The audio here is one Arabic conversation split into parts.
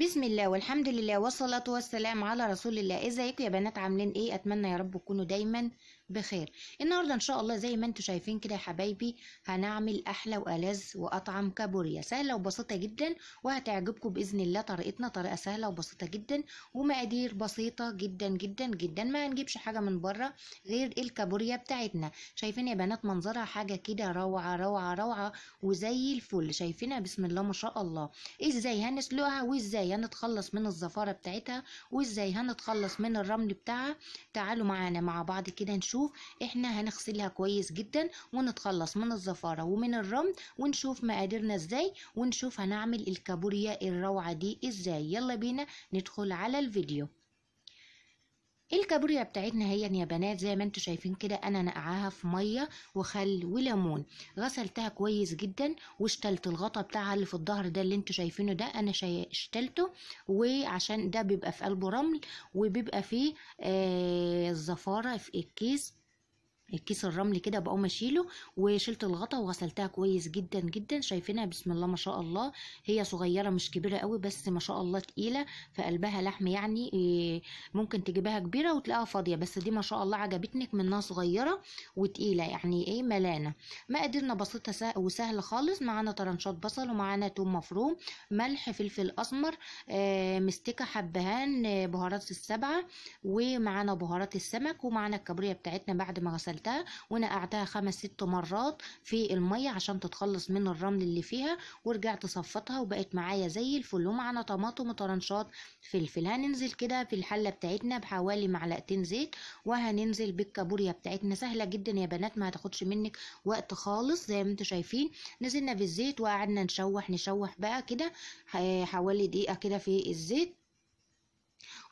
بسم الله والحمد لله والصلاة والسلام على رسول الله ازيكم يا بنات عاملين ايه اتمنى يا رب تكونوا دايما بخير النهارده ان شاء الله زي ما انتم شايفين كده يا حبايبي هنعمل احلى والذ واطعم كابوريا سهله وبسيطه جدا وهتعجبكم باذن الله طريقتنا طريقه سهله وبسيطه جدا ومقادير بسيطه جدا جدا جدا ما هنجيبش حاجه من بره غير الكابوريا بتاعتنا شايفين يا بنات منظرها حاجه كده روعه روعه روعه وزي الفل شايفينها بسم الله ما شاء الله ازاي هنسلقها وازاي هنتخلص من الزفاره بتاعتها وازاي هنتخلص من الرمل بتاعها تعالوا معانا مع بعض كده نشوف نشوف احنا هنغسلها كويس جدا ونتخلص من الزفارة ومن الرمل ونشوف مقاديرنا ازاي ونشوف هنعمل الكابوريا الروعة دي ازاي يلا بينا ندخل على الفيديو الكابوريا بتاعتنا هي يا بنات زي ما انتوا شايفين كده انا نقعاها في ميه وخل وليمون غسلتها كويس جدا واشتلت الغطا بتاعها اللي في الظهر ده اللي انتوا شايفينه ده انا اشتلته وعشان ده بيبقى في قلبه رمل وبيبقى فيه آه الزفاره في الكيس الكيس الرمل كده بقوم اشيله وشلت الغطا وغسلتها كويس جدا جدا شايفينها بسم الله ما شاء الله هي صغيره مش كبيره قوي بس ما شاء الله تقيله فقلبها لحم يعني إيه، ممكن تجيبها كبيره وتلاقيها فاضيه بس دي ما شاء الله عجبتنك منها صغيره وتقيله يعني ايه ملانه مقاديرنا بسيطه سهل وسهله خالص معانا طرنشات بصل ومعانا توم مفروم ملح فلفل اسمر آه، مستكه حبهان آه، بهارات السبعه ومعانا بهارات السمك ومعانا الكابوريا بتاعتنا بعد ما غسلتها استخدمتها ونقعتها خمس ست مرات في المية عشان تتخلص من الرمل اللي فيها ورجعت صفتها وبقت معايا زي الفل ومعنا طماطم وطرنشات فلفل هننزل كده في الحلة بتاعتنا بحوالي معلقتين زيت وهننزل بالكابوريا بتاعتنا سهلة جدا يا بنات ما هتاخدش منك وقت خالص زي ما انتوا شايفين نزلنا بالزيت وقعدنا نشوح نشوح بقى كده حوالي دقيقة كده في الزيت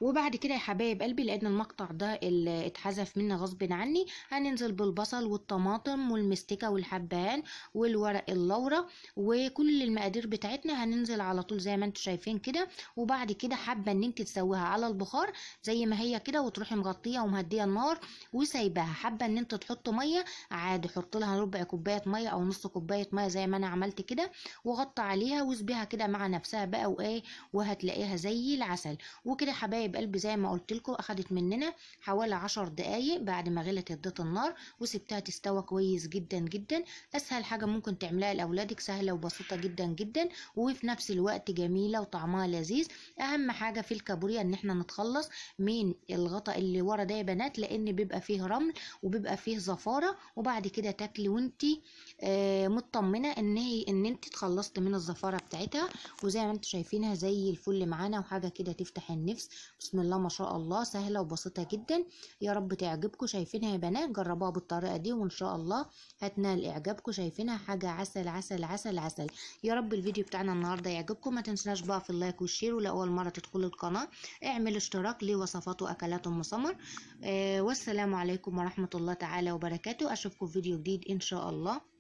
وبعد كده يا حبايب قلبي لان المقطع ده اللي اتحذف منه غصب عني هننزل بالبصل والطماطم والمستكه والحبهان والورق اللورة وكل المقادير بتاعتنا هننزل على طول زي ما انتم شايفين كده وبعد كده حابه ان انت تسويها على البخار زي ما هي كده وتروحي مغطيه ومهديه النار وسايباها حابه ان انت تحط ميه عادي حط لها ربع كوبايه ميه او نص كوبايه ميه زي ما انا عملت كده وغطى عليها واسبيها كده مع نفسها بقى وايه وهتلاقيها زي العسل وكده حبايب حبايب قلبي زي ما قلت لكم اخدت مننا حوالي عشر دقايق بعد ما غلت اديت النار وسبتها تستوى كويس جدا جدا اسهل حاجه ممكن تعملها لاولادك سهله وبسيطه جدا جدا وفي نفس الوقت جميله وطعمها لذيذ اهم حاجه في الكابوريا ان احنا نتخلص من الغطاء اللي ورا ده يا بنات لان بيبقى فيه رمل وبيبقى فيه زفاره وبعد كده تاكلي وانتي آه مطمنه ان هي ان انت اتخلصت من الزفاره بتاعتها وزي ما انتم شايفينها زي الفل معانا وحاجه كده تفتح النفس بسم الله ما شاء الله سهله وبسيطه جدا يا رب تعجبكم شايفينها يا بنات جربوها بالطريقه دي وان شاء الله هتنال اعجابكم شايفينها حاجه عسل عسل عسل عسل يا رب الفيديو بتاعنا النهارده يعجبكم ما تنسناش بقى في اللايك والشير ولاول مره تدخلوا القناه اعمل اشتراك لوصفات واكلات ام سمر آه والسلام عليكم ورحمه الله تعالى وبركاته اشوفكم في فيديو جديد ان شاء الله